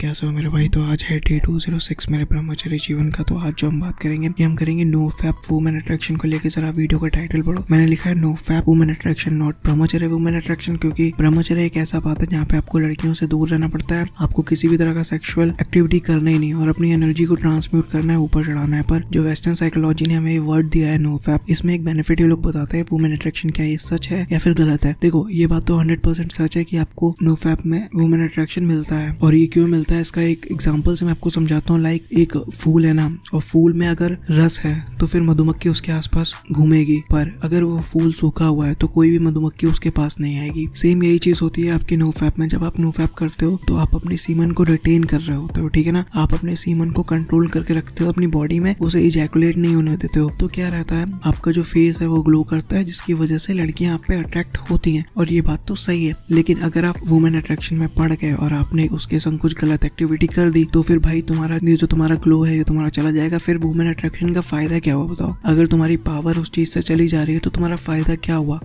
कैसे हो मेरे भाई तो आज है डे टू जीरो सिक्स मेरे ब्रह्मचारी जीवन का तो आज जो हम बात करेंगे कि हम करेंगे नो फैप वुमेन अट्रैक्शन को लेकर जरा वीडियो का टाइटल पढ़ो मैंने लिखा है no fap women attraction not ब्रह्मचर्य वुमेन अट्रैक्शन क्योंकि ब्रह्मचर्य एक ऐसा बात है जहाँ पे आपको लड़कियों से दूर रहना पड़ता है आपको किसी भी तरह का सेक्सुअल एक्टिविटी करना ही नहीं और अपनी एनर्जी को ट्रांसम्यूट करना है ऊपर चढ़ाना है पर जो वेस्टर्न साइकोलॉजी ने हमें वर्ड दिया है नो फैप इसमें एक बेनिफिट ये लोग बताते हैं वुमेन अट्रैक्शन क्या ये सच है या फिर गलत है देखो ये बात तो हंड्रेड सच है कि आपको नो फैप में वुमेन अट्रैक्शन मिलता है और ये क्यों मिलता मिलता है इसका एक एग्जाम्पल से मैं आपको समझाता हूँ लाइक एक फूल है ना और फूल में अगर रस है तो फिर मधुमक्खी उसके आसपास घूमेगी पर अगर वो फूल सूखा हुआ है तो कोई भी मधुमक्खी उसके पास नहीं आएगी सेम यही चीज होती है आपकी नो में जब आप नो करते हो तो आप अपने सीमन को रिटेन कर रहे होते हो ठीक है ना आप अपने सीमन को कंट्रोल करके रखते हो अपनी बॉडी में उसे इजैकुलेट नहीं होने देते हो तो क्या रहता है आपका जो फेस है वो ग्लो करता है जिसकी वजह से लड़कियां आप पे अट्रैक्ट होती हैं और ये बात तो सही है लेकिन अगर आप वुमेन अट्रैक्शन में पड़ गए और आपने उसके संग कुछ गलत साथ एक्टिविटी कर दी तो फिर भाई तुम्हारा जो तुम्हारा ग्लो है ये तुम्हारा चला जाएगा फिर वुमेन अट्रैक्शन का फायदा क्या हुआ बताओ अगर तुम्हारी पावर उस चीज से चली जा रही है तो तुम्हारा फायदा क्या हुआ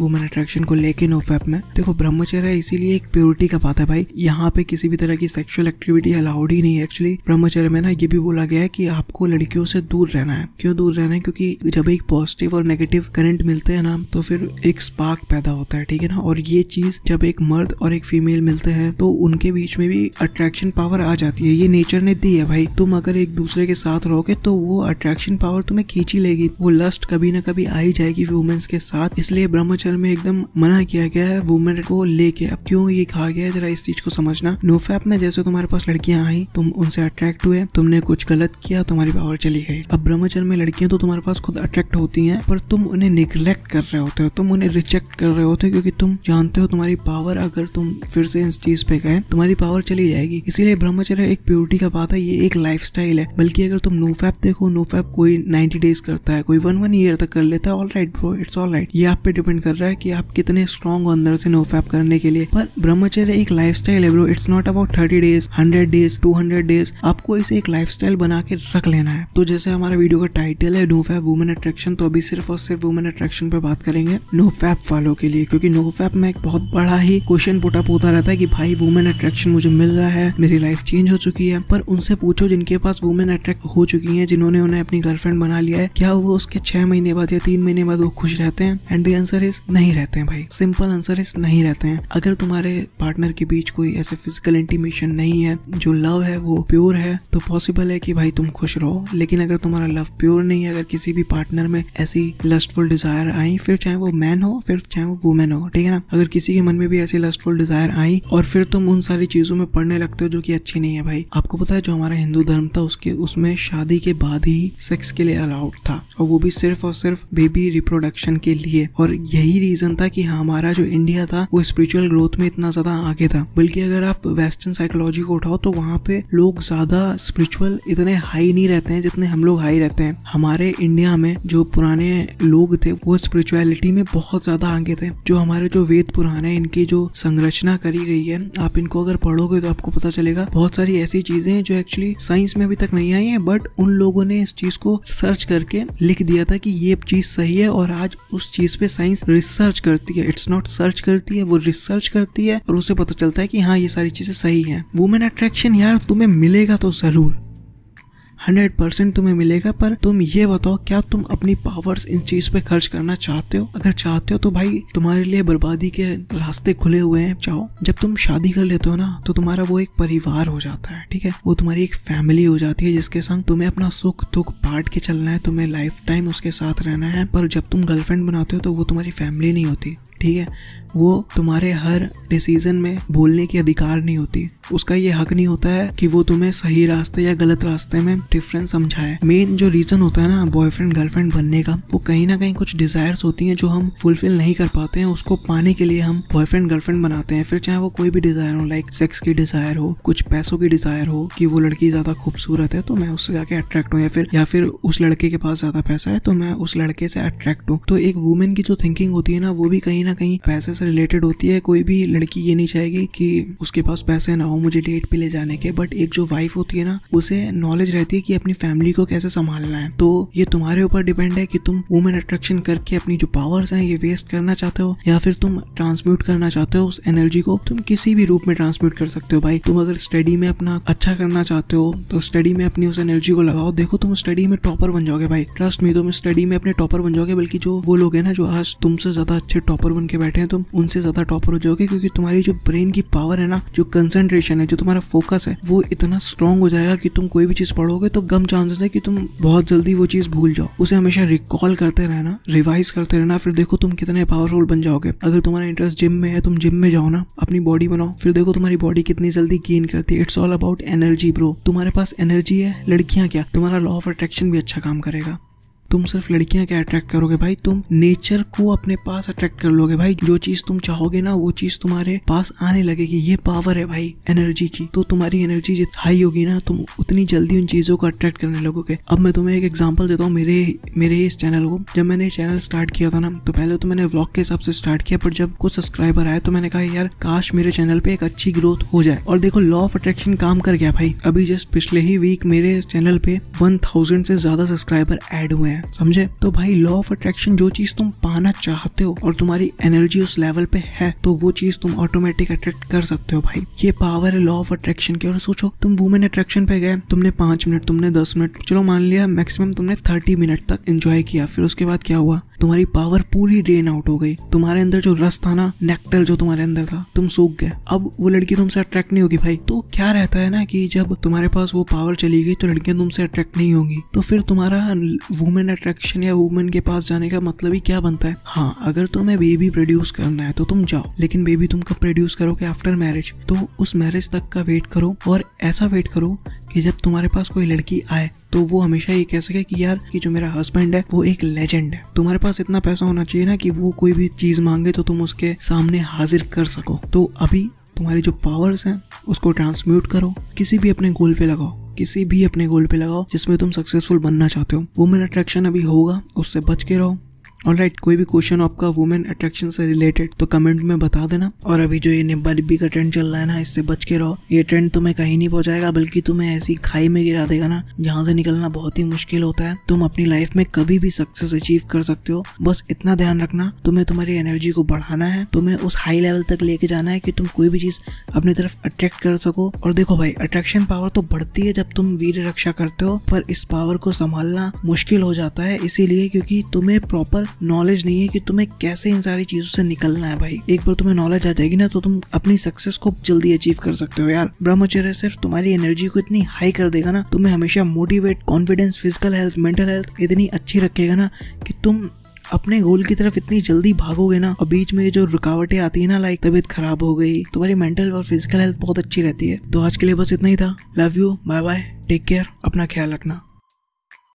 वुमेन अट्रैक्शन को लेके नो फैप में देखो ब्रह्मचर्य है इसीलिए एक प्योरिटी का बात है भाई यहाँ पे किसी भी तरह की सेक्सुअल एक्टिविटी अलाउड ही नहीं है एक्चुअली ब्रह्मचर्य में ना ये भी बोला गया है कि आपको लड़कियों से दूर रहना है क्यों दूर रहना है क्योंकि जब एक पॉजिटिव और नेगेटिव करंट मिलते हैं ना तो फिर एक स्पार्क पैदा होता है ठीक है ना और ये चीज जब एक मर्द और एक फीमेल मिलते हैं तो उनके बीच में भी अट्रैक्शन पावर आ जाती है ये नेचर ने दी है भाई तुम अगर एक दूसरे के साथ रहोगे तो वो अट्रैक्शन पावर तुम्हें खींची लेगी वो लस्ट कभी ना कभी आ ही जाएगी वुमेन्स के साथ इसलिए ब्रह्मचर्य लेटर में एकदम मना किया गया है वुमेन को लेके अब क्यों ये कहा गया है जरा इस चीज को समझना नो फैप में जैसे तुम्हारे पास लड़कियां आई तुम उनसे अट्रैक्ट हुए तुमने कुछ गलत किया तुम्हारी पावर चली गई अब ब्रह्मचर्य में लड़कियां तो तुम्हारे पास खुद अट्रैक्ट होती है पर तुम उन्हें निगलेक्ट कर रहे होते हो तुम उन्हें रिजेक्ट कर रहे होते हो क्योंकि तुम जानते हो तुम्हारी पावर अगर तुम फिर से इस चीज पे गए तुम्हारी पावर चली जाएगी इसीलिए ब्रह्मचर्य एक प्योरिटी का बात है ये एक लाइफ है बल्कि अगर तुम नो फैप देखो नो फैप कोई नाइनटी डेज करता है कोई वन वन ईयर तक कर लेता है all right bro it's all right ये आप पे डिपेंड कर रहा है कि आप कितने स्ट्रॉन्ग हो अंदर से नो फैप करने के लिए पर ब्रह्मचर्य एक लाइफ स्टाइल है bro it's not about thirty days hundred days two hundred days आपको इसे एक लाइफ स्टाइल बना के रख लेना है तो जैसे हमारा वीडियो का टाइटल है नो फैप वुमेन अट्रैक्शन तो अभी सिर्फ और सिर्फ वुमेन अट्रैक्शन पर बात करेंगे नो फैप वालों के लिए क्योंकि नो फैप में एक बहुत बड़ा ही क्वेश्चन पुटअप होता रहता है कि भाई वुमेन अट्रैक्शन मुझे मिल रहा है मेरी लाइफ चेंज हो चुकी है पर उनसे पूछो जिनके पास वुमेन अट्रैक्ट हो चुकी है जिन्होंने उन्हें अपनी गर्लफ्रेंड बना लिया है क्या वो उसके छह महीने बाद या तीन महीने बाद वो खुश रहते हैं एंड द आंसर इज नहीं रहते हैं भाई सिंपल आंसर इस नहीं रहते हैं अगर तुम्हारे पार्टनर के बीच कोई ऐसे फिजिकल इंटीमेशन नहीं है जो लव है वो प्योर है तो पॉसिबल है कि भाई तुम खुश रहो लेकिन अगर तुम्हारा लव प्योर नहीं है अगर किसी भी पार्टनर में ऐसी लस्टफुल डिजायर आई फिर चाहे वो मैन हो फिर चाहे वो वुमेन हो ठीक है ना अगर किसी के मन में भी ऐसी लस्टफुल डिजायर आई और फिर तुम उन सारी चीजों में पढ़ने लगते हो जो की अच्छी नहीं है भाई आपको पता है जो हमारा हिंदू धर्म था उसके उसमें शादी के बाद ही सेक्स के लिए अलाउड था और वो भी सिर्फ और सिर्फ बेबी रिप्रोडक्शन के लिए और यही यही रीजन था कि हमारा जो इंडिया था वो स्पिरिचुअल ग्रोथ में इतना ज्यादा आगे था बल्कि अगर आप वेस्टर्न साइकोलॉजी को उठाओ तो वहाँ पे लोग ज्यादा स्पिरिचुअल इतने हाई नहीं रहते हैं जितने हम लोग हाई रहते हैं हमारे इंडिया में जो पुराने लोग थे वो स्पिरिचुअलिटी में बहुत ज्यादा आगे थे जो हमारे जो वेद पुराने हैं इनकी जो संरचना करी गई है आप इनको अगर पढ़ोगे तो आपको पता चलेगा बहुत सारी ऐसी चीजें हैं जो एक्चुअली साइंस में अभी तक नहीं आई है बट उन लोगों ने इस चीज को सर्च करके लिख दिया था कि ये चीज सही है और आज उस चीज पे साइंस रिसर्च करती है इट्स नॉट सर्च करती है वो रिसर्च करती है और उसे पता चलता है कि हाँ ये सारी चीजें सही है वुमेन अट्रैक्शन यार तुम्हें मिलेगा तो जरूर हंड्रेड परसेंट तुम्हें मिलेगा पर तुम ये बताओ क्या तुम अपनी पावर्स इन चीज पे खर्च करना चाहते हो अगर चाहते हो तो भाई तुम्हारे लिए बर्बादी के रास्ते खुले हुए हैं चाहो जब तुम शादी कर लेते हो ना तो तुम्हारा वो एक परिवार हो जाता है ठीक है वो तुम्हारी एक फैमिली हो जाती है जिसके संग तुम्हें अपना सुख दुख बांट के चलना है तुम्हें लाइफ टाइम उसके साथ रहना है पर जब तुम गर्लफ्रेंड बनाते हो तो वो तुम्हारी फैमिली नहीं होती ठीक है वो तुम्हारे हर डिसीजन में बोलने की अधिकार नहीं होती उसका ये हक नहीं होता है कि वो तुम्हें सही रास्ते या गलत रास्ते में डिफरेंस समझाए मेन जो रीजन होता है ना बॉयफ्रेंड गर्लफ्रेंड बनने का वो कहीं ना कहीं कुछ डिजायर्स होती हैं जो हम फुलफिल नहीं कर पाते हैं उसको पाने के लिए हम बॉयफ्रेंड गर्लफ्रेंड बनाते हैं फिर चाहे वो कोई भी डिजायर हो लाइक सेक्स की डिजायर हो कुछ पैसों की डिजायर हो कि वो लड़की ज्यादा खूबसूरत है तो मैं उससे जाके अट्रैक्ट हूँ या फिर या फिर उस लड़के के पास ज्यादा पैसा है तो मैं उस लड़के से अट्रैक्ट हूँ तो एक वुमेन की जो थिंकिंग होती है ना वो भी कहीं ना ना कहीं पैसे से रिलेटेड होती है कोई भी लड़की ये नहीं चाहेगी कि उसके पास पैसे ना हो मुझे डेट पे ले जाने के बट एक जो वाइफ होती है ना उसे नॉलेज रहती है कि अपनी फैमिली को कैसे संभालना है तो ये तुम्हारे ऊपर डिपेंड है कि तुम वुमेन अट्रैक्शन करके अपनी जो पावर्स हैं ये वेस्ट करना चाहते हो या फिर तुम ट्रांसम्यूट करना चाहते हो उस एनर्जी को तुम किसी भी रूप में ट्रांसम्यूट कर सकते हो भाई तुम अगर स्टडी में अपना अच्छा करना चाहते हो तो स्टडी में अपनी उस एनर्जी को लगाओ देखो तुम स्टडी में टॉपर बन जाओगे भाई ट्रस्ट में तुम स्टडी में अपने टॉपर बन जाओगे बल्कि जो वो लोग हैं ना जो आज तुमसे ज्यादा अच्छे टॉपर बन के बैठे हैं तुम उनसे ज्यादा टॉपर हो जाओगे क्योंकि तुम्हारी जो ब्रेन की पावर है ना जो कंसेंट्रेशन है जो तुम्हारा फोकस है वो इतना स्ट्रांग हो जाएगा कि तुम कोई भी चीज पढ़ोगे तो कम चांसेस है कि तुम बहुत जल्दी वो चीज भूल जाओ उसे हमेशा रिकॉल करते रहना रिवाइज करते रहना फिर देखो तुम कितने पावरफुल बन जाओगे अगर तुम्हारा इंटरेस्ट जिम में है तुम जिम में जाओ ना अपनी बॉडी बनाओ फिर देखो तुम्हारी बॉडी कितनी जल्दी गेन करती है it's all about energy bro तुम्हारे पास एनर्जी है लड़कियां क्या तुम्हारा लॉ ऑफ अट्रैक्शन भी अच्छा काम करेगा तुम सिर्फ लड़कियां क्या अट्रैक्ट करोगे भाई तुम नेचर को अपने पास अट्रैक्ट कर लोगे भाई जो चीज तुम चाहोगे ना वो चीज तुम्हारे पास आने लगेगी ये पावर है भाई एनर्जी की तो तुम्हारी एनर्जी जितनी हाई होगी ना तुम उतनी जल्दी उन चीजों को अट्रैक्ट करने लगोगे अब मैं तुम्हें एक एग्जाम्पल देता हूँ मेरे मेरे इस चैनल को जब मैंने चैनल स्टार्ट किया था ना तो पहले तो मैंने व्लॉग के हिसाब से स्टार्ट किया पर जब कुछ सब्सक्राइबर आए तो मैंने कहा यार काश मेरे चैनल पे एक अच्छी ग्रोथ हो जाए और देखो लॉ ऑफ अट्रैक्शन काम कर गया भाई अभी जस्ट पिछले ही वीक मेरे चैनल पे वन थाउजेंड से ज्यादा सब्सक्राइबर एड हुए हैं है समझे तो भाई लॉ ऑफ अट्रैक्शन जो चीज तुम पाना चाहते हो और तुम्हारी एनर्जी उस लेवल पे है तो वो चीज तुम ऑटोमेटिक अट्रैक्ट कर सकते हो भाई ये पावर है लॉ ऑफ अट्रैक्शन की और सोचो तुम वुमेन अट्रैक्शन पे गए तुमने पांच मिनट तुमने दस मिनट चलो मान लिया मैक्सिमम तुमने थर्टी मिनट तक एंजॉय किया फिर उसके बाद क्या हुआ तुम्हारी पावर पूरी ड्रेन आउट हो गई तुम्हारे अंदर जो रस था ना नेक्टर जो तुम्हारे अंदर था तुम सूख गए अब वो लड़की तुमसे अट्रैक्ट नहीं होगी भाई तो क्या रहता है ना कि जब तुम्हारे पास वो पावर चली गई तो लड़कियां तुमसे अट्रैक्ट नहीं होंगी तो फिर तुम्हारा वुमेन अट्रैक्शन या वुमेन के पास जाने का मतलब ही क्या बनता है हाँ अगर तुम्हें बेबी प्रोड्यूस करना है तो तुम जाओ लेकिन बेबी तुम कब प्रोड्यूस करोगे आफ्टर मैरिज तो उस मैरिज तक का वेट करो और ऐसा वेट करो कि जब तुम्हारे पास कोई लड़की आए तो वो हमेशा ये कह सके कि यार कि जो मेरा हस्बैंड है वो एक लेजेंड है तुम्हारे पास पास इतना पैसा होना चाहिए ना कि वो कोई भी चीज़ मांगे तो तुम उसके सामने हाजिर कर सको तो अभी तुम्हारी जो पावर्स हैं उसको ट्रांसम्यूट करो किसी भी अपने गोल पे लगाओ किसी भी अपने गोल पे लगाओ जिसमें तुम सक्सेसफुल बनना चाहते हो वुमेन अट्रैक्शन अभी होगा उससे बच के रहो और राइट right, कोई भी क्वेश्चन आपका वुमेन अट्रैक्शन से रिलेटेड तो कमेंट में बता देना और अभी जो ये निब्बा डिब्बी का ट्रेंड चल रहा है ना इससे बच के रहो ये ट्रेंड तुम्हें कहीं नहीं पहुंचाएगा बल्कि तुम्हें ऐसी खाई में गिरा देगा ना जहाँ से निकलना बहुत ही मुश्किल होता है तुम अपनी लाइफ में कभी भी सक्सेस अचीव कर सकते हो बस इतना ध्यान रखना तुम्हें तुम्हारी एनर्जी को बढ़ाना है तुम्हें उस हाई लेवल तक लेके जाना है कि तुम कोई भी चीज अपनी तरफ अट्रैक्ट कर सको और देखो भाई अट्रैक्शन पावर तो बढ़ती है जब तुम वीर रक्षा करते हो पर इस पावर को संभालना मुश्किल हो जाता है इसीलिए क्योंकि तुम्हें प्रॉपर नॉलेज नहीं है कि तुम्हें कैसे इन सारी चीजों से निकलना है भाई एक बार तुम्हें नॉलेज आ जाएगी ना तो तुम अपनी सक्सेस को जल्दी अचीव कर सकते हो यार ब्रह्मचर्य सिर्फ तुम्हारी एनर्जी को इतनी हाई कर देगा ना तुम्हें हमेशा motivate confidence physical health mental health इतनी अच्छी रखेगा ना कि तुम अपने गोल की तरफ इतनी जल्दी भागोगे ना और बीच में जो रुकावटें आती है ना लाइक तबीयत खराब हो गई तुम्हारी मेंटल और फिजिकल हेल्थ बहुत अच्छी रहती है तो आज के लिए बस इतना ही था love you bye bye take care अपना ख्याल रखना